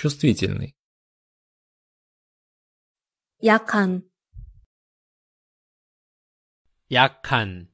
чувствительный. 약한 약한